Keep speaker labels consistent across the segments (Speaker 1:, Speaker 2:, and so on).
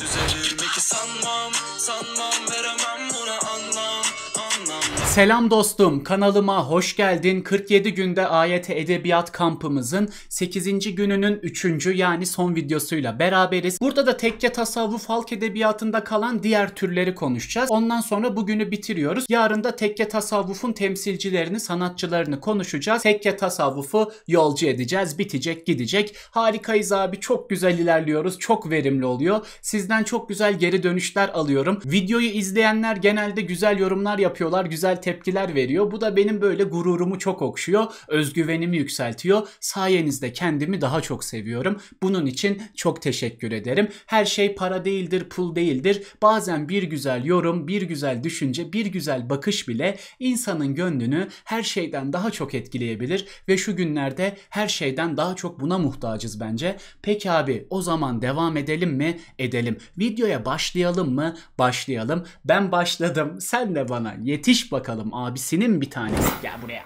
Speaker 1: Düzelir mi ki sanmam sanmam Selam dostum, kanalıma hoş geldin. 47 günde AYT Edebiyat Kampımızın 8. gününün 3. yani son videosuyla beraberiz. Burada da tekke tasavvuf halk edebiyatında kalan diğer türleri konuşacağız. Ondan sonra bugünü bitiriyoruz. Yarın da tekke tasavvufun temsilcilerini, sanatçılarını konuşacağız. Tekke tasavvufu yolcu edeceğiz. Bitecek, gidecek. Harikayız abi. Çok güzel ilerliyoruz. Çok verimli oluyor. Sizden çok güzel geri dönüşler alıyorum. Videoyu izleyenler genelde güzel yorumlar yapıyorlar. Güzel tepkiler veriyor. Bu da benim böyle gururumu çok okşuyor, özgüvenimi yükseltiyor. Sayenizde kendimi daha çok seviyorum. Bunun için çok teşekkür ederim. Her şey para değildir, pul değildir. Bazen bir güzel yorum, bir güzel düşünce, bir güzel bakış bile insanın gönlünü her şeyden daha çok etkileyebilir ve şu günlerde her şeyden daha çok buna muhtacız bence. Peki abi o zaman devam edelim mi? Edelim. Videoya başlayalım mı? Başlayalım. Ben başladım. Sen de bana yetiş bakalım bakalım abisinin bir tanesi. Gel buraya.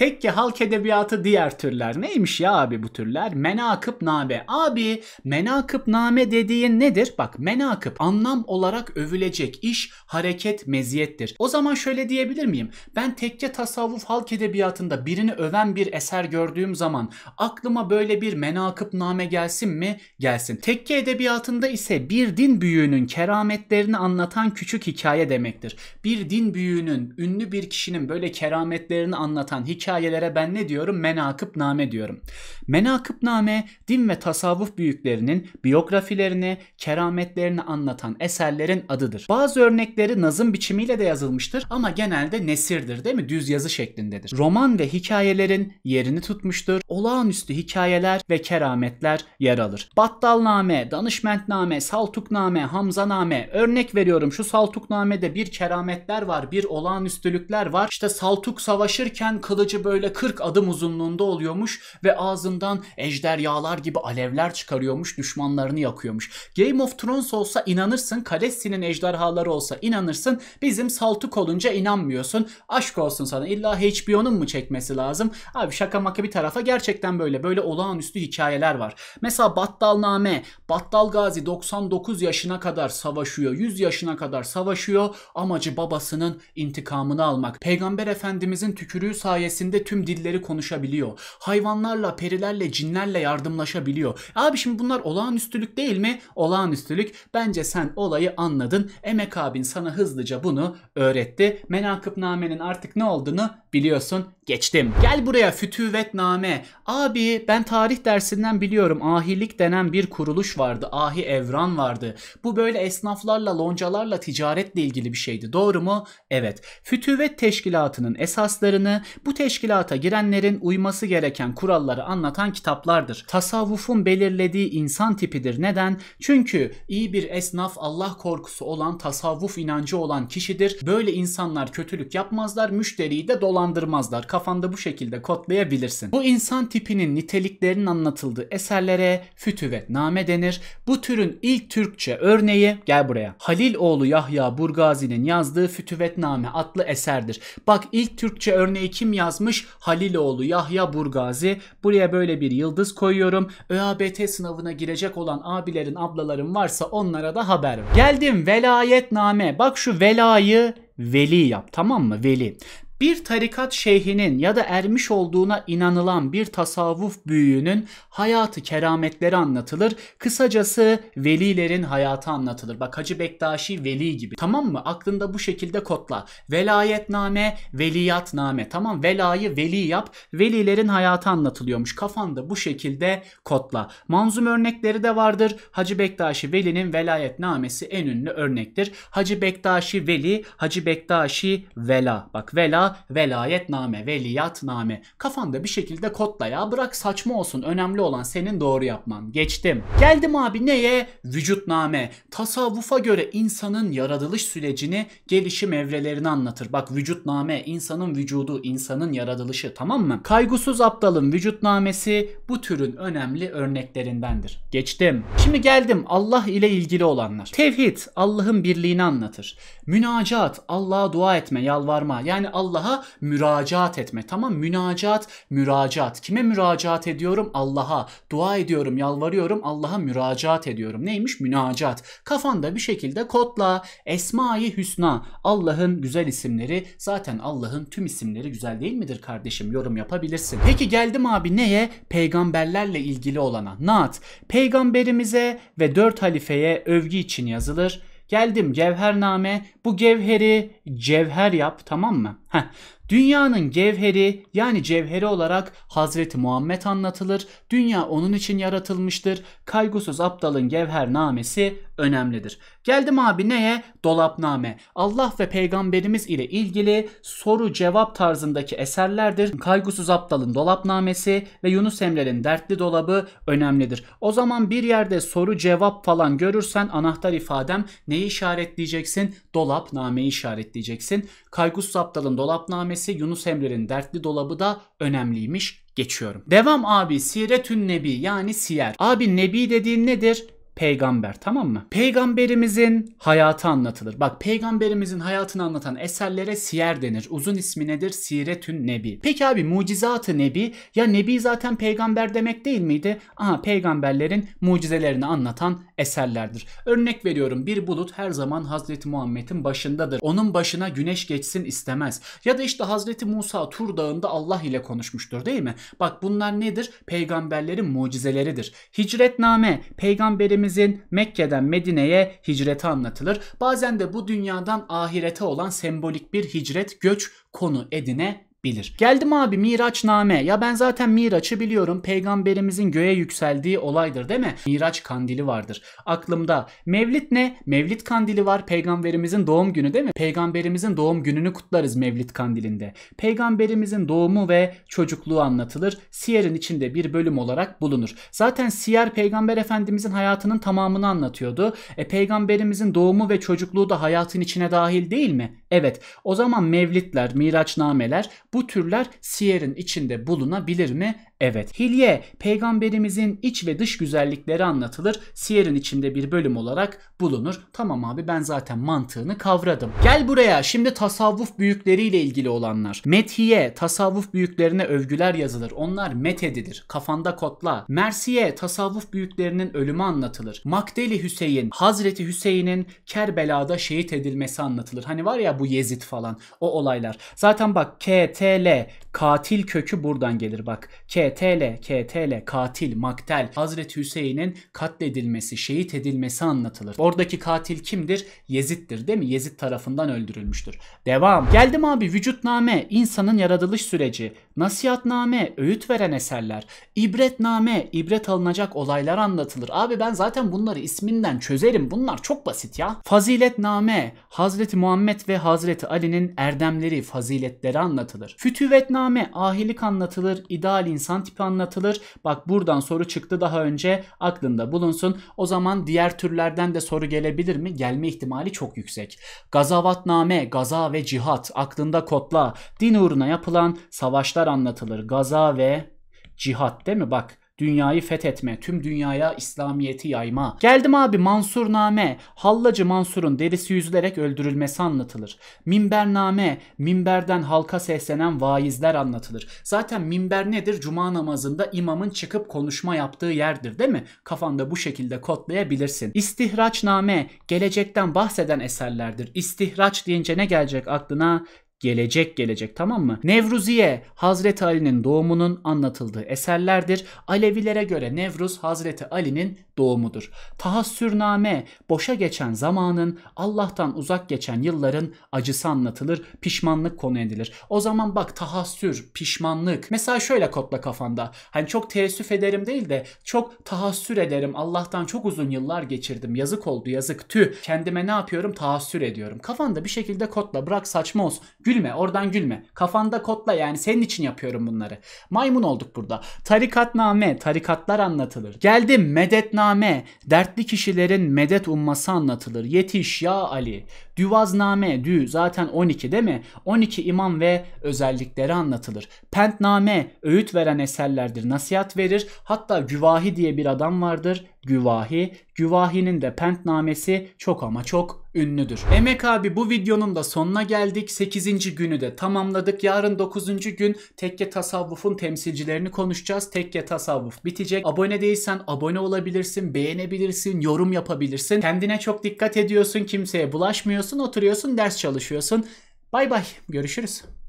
Speaker 1: Tekke halk edebiyatı diğer türler. Neymiş ya abi bu türler? Menakıp name. Abi menakıp name dediğin nedir? Bak menakıp anlam olarak övülecek iş, hareket, meziyettir. O zaman şöyle diyebilir miyim? Ben tekke tasavvuf halk edebiyatında birini öven bir eser gördüğüm zaman aklıma böyle bir menakıp name gelsin mi? Gelsin. Tekke edebiyatında ise bir din büyüğünün kerametlerini anlatan küçük hikaye demektir. Bir din büyüğünün, ünlü bir kişinin böyle kerametlerini anlatan hikaye şayelere ben ne diyorum? Menakıbname diyorum. Menakıbname din ve tasavvuf büyüklerinin biyografilerini, kerametlerini anlatan eserlerin adıdır. Bazı örnekleri nazım biçimiyle de yazılmıştır ama genelde nesirdir değil mi? Düz yazı şeklindedir. Roman ve hikayelerin yerini tutmuştur. Olağanüstü hikayeler ve kerametler yer alır. Battalname, Danışmentname, Saltukname, Hamzaname örnek veriyorum şu Saltukname'de bir kerametler var, bir olağanüstülükler var. İşte Saltuk savaşırken kılıcı böyle 40 adım uzunluğunda oluyormuş ve ağzından ejderyalar gibi alevler çıkarıyormuş, düşmanlarını yakıyormuş. Game of Thrones olsa inanırsın, Kalesi'nin ejderhaları olsa inanırsın, bizim Saltuk olunca inanmıyorsun. Aşk olsun sana. illa HBO'nun mu çekmesi lazım? Abi şaka maka bir tarafa gerçekten böyle böyle olağanüstü hikayeler var. Mesela Battalname, Battal Gazi 99 yaşına kadar savaşıyor, 100 yaşına kadar savaşıyor. Amacı babasının intikamını almak. Peygamber Efendimizin tükürüğü sayesinde sayesinde tüm dilleri konuşabiliyor. Hayvanlarla, perilerle, cinlerle yardımlaşabiliyor. Abi şimdi bunlar olağanüstülük değil mi? Olağanüstülük. Bence sen olayı anladın. Emek abin sana hızlıca bunu öğretti. Menakıbnamenin artık ne olduğunu biliyorsun. Geçtim. Gel buraya fütüvetname. Abi ben tarih dersinden biliyorum. Ahilik denen bir kuruluş vardı. Ahi evran vardı. Bu böyle esnaflarla, loncalarla, ticaretle ilgili bir şeydi. Doğru mu? Evet. Fütüvet teşkilatının esaslarını bu teşkilatın teşkilata girenlerin uyması gereken kuralları anlatan kitaplardır. Tasavvufun belirlediği insan tipidir. Neden? Çünkü iyi bir esnaf Allah korkusu olan, tasavvuf inancı olan kişidir. Böyle insanlar kötülük yapmazlar, müşteriyi de dolandırmazlar. Kafanda bu şekilde kodlayabilirsin. Bu insan tipinin niteliklerinin anlatıldığı eserlere fütüvet name denir. Bu türün ilk Türkçe örneği gel buraya. Haliloğlu Yahya Burgazi'nin yazdığı fütüvet name adlı eserdir. Bak ilk Türkçe örneği kim yazmış? basmış Haliloğlu Yahya Burgazi. Buraya böyle bir yıldız koyuyorum. ÖABT sınavına girecek olan abilerin ablaların varsa onlara da haber ver. Geldim velayetname. Bak şu velayı veli yap tamam mı? Veli. Bir tarikat şeyhinin ya da ermiş olduğuna inanılan bir tasavvuf büyüğünün hayatı kerametleri anlatılır. Kısacası velilerin hayatı anlatılır. Bak Hacı Bektaşi veli gibi. Tamam mı? Aklında bu şekilde kodla. Velayetname, veliyatname. Tamam velayı veli yap. Velilerin hayatı anlatılıyormuş. Kafanda bu şekilde kodla. Manzum örnekleri de vardır. Hacı Bektaşi Veli'nin velayetnamesi en ünlü örnektir. Hacı Bektaşi Veli, Hacı Bektaşi Vela. Bak Vela da velayetname, veliyatname. Kafanda bir şekilde kodla ya bırak saçma olsun önemli olan senin doğru yapman. Geçtim. Geldim abi neye? Vücutname. Tasavvufa göre insanın yaratılış sürecini gelişim evrelerini anlatır. Bak vücutname insanın vücudu, insanın yaratılışı tamam mı? Kaygusuz aptalın vücutnamesi bu türün önemli örneklerindendir. Geçtim. Şimdi geldim Allah ile ilgili olanlar. Tevhid Allah'ın birliğini anlatır. Münacat Allah'a dua etme, yalvarma. Yani Allah Allah'a müracaat etme. Tamam münacat, müracaat. Kime müracaat ediyorum? Allah'a. Dua ediyorum, yalvarıyorum. Allah'a müracaat ediyorum. Neymiş? Münacat. Kafanda bir şekilde kodla. Esma-i Hüsna. Allah'ın güzel isimleri. Zaten Allah'ın tüm isimleri güzel değil midir kardeşim? Yorum yapabilirsin. Peki geldim abi neye? Peygamberlerle ilgili olana. Naat. Peygamberimize ve dört halifeye övgü için yazılır Geldim cevhername. Bu cevheri cevher yap tamam mı? Heh. Dünyanın cevheri yani cevheri olarak Hazreti Muhammed anlatılır. Dünya onun için yaratılmıştır. Kaygısız aptalın namesi önemlidir. Geldim abi neye? Dolapname. Allah ve peygamberimiz ile ilgili soru cevap tarzındaki eserlerdir. Kaygısız aptalın dolapnamesi ve Yunus Emre'nin dertli dolabı önemlidir. O zaman bir yerde soru cevap falan görürsen anahtar ifadem neyi işaretleyeceksin? Dolapnameyi işaretleyeceksin. Kaygısız aptalın dolapnamesi edilmesi Yunus Emre'nin dertli dolabı da önemliymiş geçiyorum. Devam abi Siretün Nebi yani siyer. Abi Nebi dediğin nedir? peygamber tamam mı? Peygamberimizin hayatı anlatılır. Bak peygamberimizin hayatını anlatan eserlere siyer denir. Uzun ismi nedir? Siretün Nebi. Peki abi mucizatı Nebi ya Nebi zaten peygamber demek değil miydi? Aha peygamberlerin mucizelerini anlatan eserlerdir. Örnek veriyorum bir bulut her zaman Hazreti Muhammed'in başındadır. Onun başına güneş geçsin istemez. Ya da işte Hazreti Musa Tur Dağı'nda Allah ile konuşmuştur değil mi? Bak bunlar nedir? Peygamberlerin mucizeleridir. Hicretname peygamberimiz Peygamberimizin Mekke'den Medine'ye hicreti anlatılır. Bazen de bu dünyadan ahirete olan sembolik bir hicret göç konu edine bilir. Geldim abi Miraçname. Ya ben zaten Miraç'ı biliyorum. Peygamberimizin göğe yükseldiği olaydır değil mi? Miraç kandili vardır. Aklımda Mevlid ne? Mevlid kandili var. Peygamberimizin doğum günü değil mi? Peygamberimizin doğum gününü kutlarız Mevlid kandilinde. Peygamberimizin doğumu ve çocukluğu anlatılır. Siyer'in içinde bir bölüm olarak bulunur. Zaten Siyer Peygamber Efendimizin hayatının tamamını anlatıyordu. E, Peygamberimizin doğumu ve çocukluğu da hayatın içine dahil değil mi? Evet. O zaman mevlitler, miraçnameler bu türler siyerin içinde bulunabilir mi? Evet, hilye peygamberimizin iç ve dış güzellikleri anlatılır. Siyerin içinde bir bölüm olarak bulunur. Tamam abi ben zaten mantığını kavradım. Gel buraya şimdi tasavvuf büyükleriyle ilgili olanlar. Methiye tasavvuf büyüklerine övgüler yazılır. Onlar met Kafanda kotla. Mersiye tasavvuf büyüklerinin ölümü anlatılır. Makdeli Hüseyin, Hazreti Hüseyin'in Kerbela'da şehit edilmesi anlatılır. Hani var ya bu Yezid falan o olaylar. Zaten bak KTL katil kökü buradan gelir bak. K KTL, KTL, katil, maktel, Hazreti Hüseyin'in katledilmesi, şehit edilmesi anlatılır. Oradaki katil kimdir? Yezid'dir değil mi? Yezid tarafından öldürülmüştür. Devam. Geldim abi vücutname, insanın yaratılış süreci, Nasihatname, öğüt veren eserler, ibretname, ibret alınacak olaylar anlatılır. Abi ben zaten bunları isminden çözerim. Bunlar çok basit ya. Faziletname, Hazreti Muhammed ve Hazreti Ali'nin erdemleri, faziletleri anlatılır. Fütüvetname, ahilik anlatılır, ideal insan tipi anlatılır. Bak buradan soru çıktı daha önce aklında bulunsun. O zaman diğer türlerden de soru gelebilir mi? Gelme ihtimali çok yüksek. Gazavatname, gaza ve cihat aklında kodla. Din uğruna yapılan savaşlar anlatılır. Gaza ve cihat değil mi? Bak dünyayı fethetme, tüm dünyaya İslamiyeti yayma. Geldim abi Mansurname, Hallacı Mansur'un derisi yüzülerek öldürülmesi anlatılır. Minbername, minberden halka seslenen vaizler anlatılır. Zaten minber nedir? Cuma namazında imamın çıkıp konuşma yaptığı yerdir değil mi? Kafanda bu şekilde kodlayabilirsin. İstihraçname, gelecekten bahseden eserlerdir. İstihraç deyince ne gelecek aklına? gelecek gelecek tamam mı? Nevruziye Hazreti Ali'nin doğumunun anlatıldığı eserlerdir. Alevilere göre Nevruz Hazreti Ali'nin doğumudur. Tahassürname boşa geçen zamanın Allah'tan uzak geçen yılların acısı anlatılır. Pişmanlık konu edilir. O zaman bak tahassür, pişmanlık. Mesela şöyle kodla kafanda. Hani çok teessüf ederim değil de çok tahassür ederim. Allah'tan çok uzun yıllar geçirdim. Yazık oldu yazık tüh. Kendime ne yapıyorum? Tahassür ediyorum. Kafanda bir şekilde kodla bırak saçma olsun Gülme oradan gülme. Kafanda kodla yani senin için yapıyorum bunları. Maymun olduk burada. Tarikatname, tarikatlar anlatılır. Geldi medetname, dertli kişilerin medet umması anlatılır. Yetiş ya Ali. Düvazname, dü zaten 12 değil mi? 12 imam ve özellikleri anlatılır. Pentname, öğüt veren eserlerdir. Nasihat verir. Hatta Güvahi diye bir adam vardır Güvahi. Güvahi'nin de pentnamesi çok ama çok ünlüdür. Emek abi bu videonun da sonuna geldik. 8. günü de tamamladık. Yarın 9. gün tekke tasavvufun temsilcilerini konuşacağız. Tekke tasavvuf bitecek. Abone değilsen abone olabilirsin, beğenebilirsin, yorum yapabilirsin. Kendine çok dikkat ediyorsun, kimseye bulaşmıyorsun, oturuyorsun, ders çalışıyorsun. Bay bay. Görüşürüz.